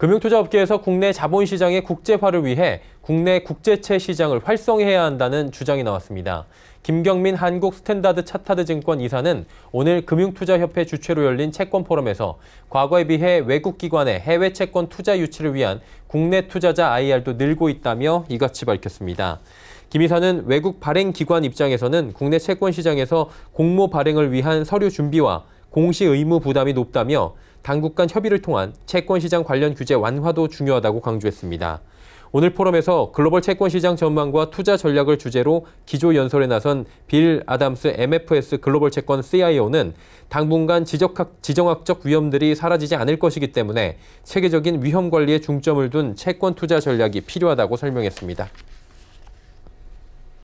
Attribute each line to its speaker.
Speaker 1: 금융투자업계에서 국내 자본시장의 국제화를 위해 국내 국제채 시장을 활성화해야 한다는 주장이 나왔습니다. 김경민 한국 스탠다드 차타드 증권 이사는 오늘 금융투자협회 주최로 열린 채권 포럼에서 과거에 비해 외국 기관의 해외 채권 투자 유치를 위한 국내 투자자 IR도 늘고 있다며 이같이 밝혔습니다. 김 이사는 외국 발행 기관 입장에서는 국내 채권 시장에서 공모 발행을 위한 서류 준비와 공시 의무 부담이 높다며 당국 간 협의를 통한 채권시장 관련 규제 완화도 중요하다고 강조했습니다. 오늘 포럼에서 글로벌 채권시장 전망과 투자 전략을 주제로 기조연설에 나선 빌 아담스 MFS 글로벌 채권 CIO는 당분간 지적학, 지정학적 위험들이 사라지지 않을 것이기 때문에 체계적인 위험 관리에 중점을 둔 채권 투자 전략이 필요하다고 설명했습니다.